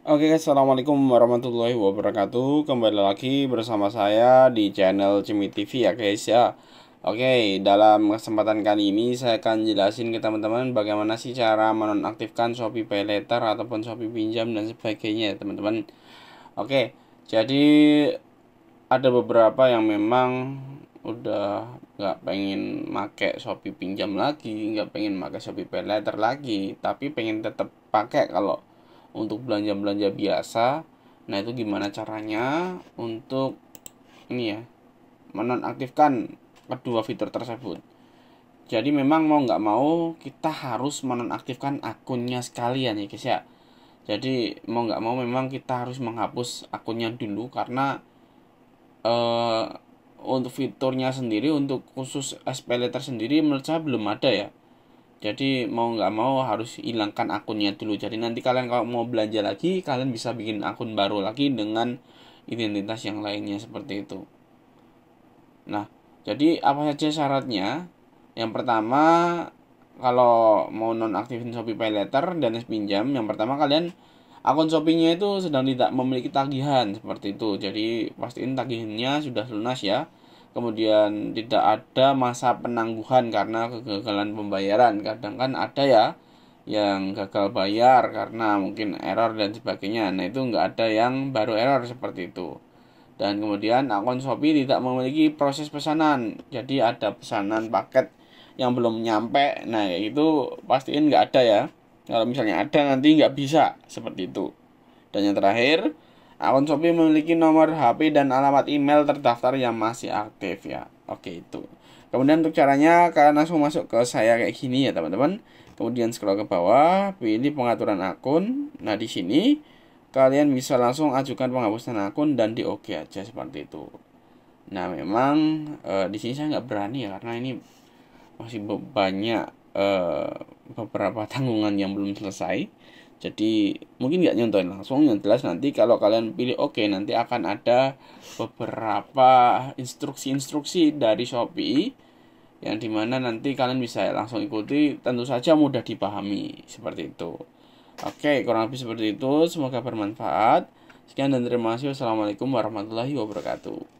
Oke, okay, assalamualaikum warahmatullahi wabarakatuh. Kembali lagi bersama saya di channel Cimi TV ya guys ya. Oke, okay, dalam kesempatan kali ini saya akan jelasin ke teman-teman bagaimana sih cara menonaktifkan Shopee PayLater ataupun Shopee Pinjam dan sebagainya ya, teman-teman. Oke, okay, jadi ada beberapa yang memang udah nggak pengen make Shopee Pinjam lagi, nggak pengen make Shopee PayLater lagi, tapi pengen tetap pakai kalau untuk belanja-belanja biasa. Nah, itu gimana caranya untuk ini ya, menonaktifkan kedua fitur tersebut. Jadi memang mau nggak mau kita harus menonaktifkan akunnya sekalian ya guys ya. Jadi mau nggak mau memang kita harus menghapus akunnya dulu karena uh, untuk fiturnya sendiri untuk khusus SPL sendiri menurut saya belum ada ya jadi mau nggak mau harus hilangkan akunnya dulu jadi nanti kalian kalau mau belanja lagi kalian bisa bikin akun baru lagi dengan identitas yang lainnya seperti itu nah jadi apa saja syaratnya yang pertama kalau mau nonaktifin Shopee Pay Letter dan pinjam yang pertama kalian akun Shopee-nya itu sedang tidak memiliki tagihan seperti itu jadi pastiin tagihannya sudah lunas ya kemudian tidak ada masa penangguhan karena kegagalan pembayaran kadang kan ada ya yang gagal bayar karena mungkin error dan sebagainya nah itu nggak ada yang baru error seperti itu dan kemudian akun Shopee tidak memiliki proses pesanan jadi ada pesanan paket yang belum nyampe nah itu pastiin nggak ada ya kalau misalnya ada nanti nggak bisa seperti itu dan yang terakhir Akun Shopee memiliki nomor HP dan alamat email terdaftar yang masih aktif ya. Oke itu. Kemudian untuk caranya kalian langsung masuk ke saya kayak gini ya teman-teman. Kemudian scroll ke bawah, pilih pengaturan akun. Nah di sini kalian bisa langsung ajukan penghapusan akun dan di OK aja seperti itu. Nah memang e, di sini saya nggak berani ya karena ini masih banyak e, beberapa tanggungan yang belum selesai jadi mungkin nggak nyontohin langsung yang jelas nanti kalau kalian pilih oke okay, nanti akan ada beberapa instruksi-instruksi dari Shopee yang dimana nanti kalian bisa langsung ikuti tentu saja mudah dipahami seperti itu oke okay, kurang lebih seperti itu semoga bermanfaat sekian dan terima kasih wassalamualaikum warahmatullahi wabarakatuh